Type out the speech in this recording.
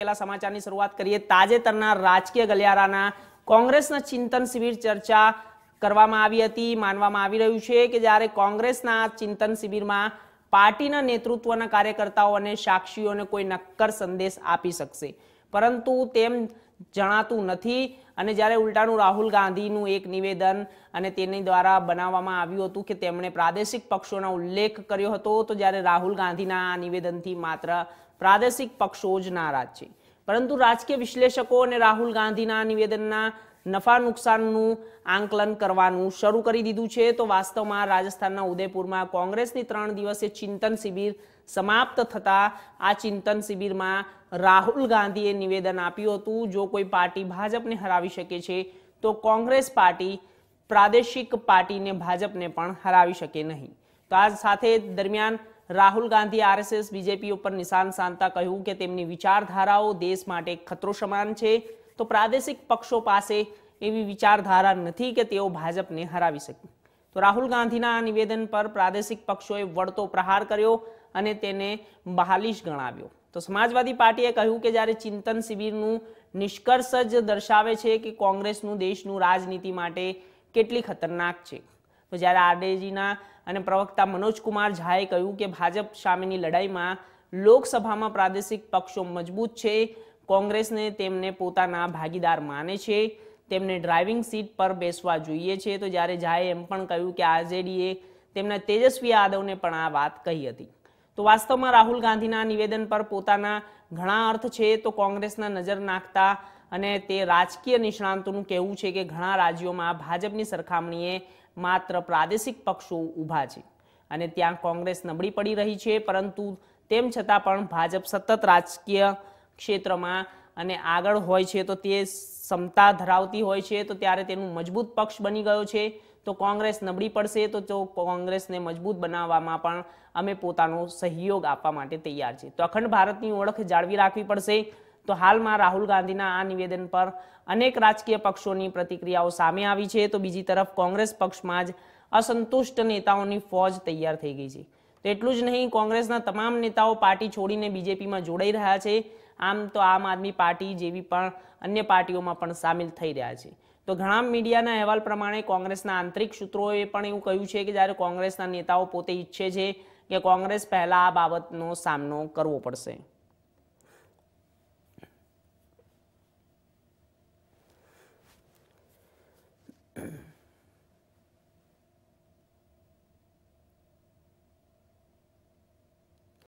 પહેલા સમાચારની શરૂઆત કરીએ તાજેતરના રાજકીય ગલિયારાના કોંગ્રેસના ચિંતન શિબિર ચર્ચા કરવામાં આવી હતી માનવામાં આવી રહ્યું છે કે જ્યારે કોંગ્રેસના ચિંતન શિબિરમાં પાર્ટીના નેતૃત્વના કાર્યકર્તાઓ અને સાક્ષીઓને કોઈ નક્કર સંદેશ આપી શકશે પરંતુ તેમ જણાતું નથી અને જ્યારે ઉલટાનું રાહુલ ગાંધીનું એક નિવેદન અને તેની દ્વારા બનાવવામાં આવ્યું હતું કે તેમણે પ્રાદેશિક પક્ષોનો ઉલ્લેખ કર્યો હતો તો જ્યારે રાહુલ ગાંધીના આ નિવેદનથી માત્ર પ્રાદેશિક પક્ષો જ નારાજ છે પરંતુ રાજકીય વિશ્લેષકો અને રાહુલ ગાંધીના નિવેદનના નફા નુકસાનનું આંકલન કરવાનું શરૂ કરી દીધું છે તો વાસ્તવમાં રાજસ્થાનના ઉદયપુરમાં કોંગ્રેસની ત્રણ દિવસે ચિંતન શિબિર સમાપ્ત થતાં આ ચિંતન શિબિરમાં રાહુલ ગાંધીએ નિવેદન આપ્યું હતું જો કોઈ પાર્ટી ભાજપને હરાવી શકે છે તો કોંગ્રેસ પાર્ટી પ્રાદેશિક પાર્ટીને ભાજપને પણ હરાવી શકે નહીં તો આ સાથે દરમિયાન રાહુલ ગાંધી આરએસએસ બીજેપી ઉપર નિશાન સાધતા કહ્યું કે તેમની વિચારધારાઓ દેશ માટે ખતરો સમાન છે તો પ્રાદેશિક પક્ષો પાસે એવી વિચારધારા નથી કે તેઓ ભાજપને હરાવી શકે તો રાહુલ ગાંધીના નિવેદન પર પ્રાદેશિક પક્ષોએ વળતો પ્રહાર કર્યો અને તેને બહાલીશ ગણાવ્યો તો સમાજવાદી પાર્ટીએ કહ્યું કે જ્યારે ચિંતન શિબિરનું નિષ્કર્ષ જ દર્શાવે છે કે કોંગ્રેસનું દેશનું રાજનીતિ માટે કેટલી ખતરનાક છે તો જ્યારે આરડેજીના અને પ્રવક્તા મનોજકુમાર ઝાએ કહ્યું કે ભાજપ સામેની લડાઈમાં લોકસભામાં પ્રાદેશિક પક્ષો મજબૂત છે કોંગ્રેસને તેમને પોતાના ભાગીદાર માને છે તેમને ડ્રાઇવિંગ સીટ પર બેસવા જોઈએ છે તો જ્યારે ઝાએ એમ પણ કહ્યું કે આરજેડીએ તેમના તેજસ્વી યાદવને પણ આ વાત કહી હતી તો વાસ્તવમાં રાહુલ ગાંધીના નિવેદન પર પોતાના ઘણા અર્થ છે તો કોંગ્રેસના નજર નાખતા અને તે રાજકીય નિષ્ણાંતોનું કહેવું છે કે ઘણા રાજ્યોમાં ભાજપની સરખામણીએ માત્ર પ્રાદેશિક પક્ષો ઊભા છે અને ત્યાં કોંગ્રેસ નબળી પડી રહી છે પરંતુ તેમ છતાં પણ ભાજપ સતત રાજકીય ક્ષેત્રમાં અને આગળ હોય છે તો તે ક્ષમતા ધરાવતી હોય છે તો ત્યારે તેનું મજબૂત પક્ષ બની ગયો છે તો કોંગ્રેસ નબળી પડશે તો તો કોંગ્રેસને મજબૂત બનાવવામાં પણ અમે પોતાનો સહયોગ આપવા માટે તૈયાર છે તો અખંડ ભારતની ઓળખ જાળવી રાખવી પડશે તો હાલમાં રાહુલ ગાંધીના આ નિવેદન પર અનેક રાજકીય પક્ષોની પ્રતિક્રિયાઓ સામે આવી છે તો બીજી તરફ કોંગ્રેસ પક્ષમાં જ અસંતુષ્ટ નેતાઓની ફોજ તૈયાર થઈ ગઈ છે તો એટલું જ નહીં કોંગ્રેસના તમામ નેતાઓ પાર્ટી છોડીને બીજેપીમાં જોડાઈ રહ્યા છે આમ તો આમ આદમી પાર્ટી જેવી પણ અન્ય પાર્ટીઓમાં પણ સામેલ થઈ રહ્યા છે તો ઘણા મીડિયાના અહેવાલ પ્રમાણે કોંગ્રેસના આંતરિક સૂત્રોએ પણ એવું કહ્યું છે કે જ્યારે કોંગ્રેસના નેતાઓ પોતે ઈચ્છે છે કે કોંગ્રેસ પહેલાં આ બાબતનો સામનો કરવો પડશે Uh-huh.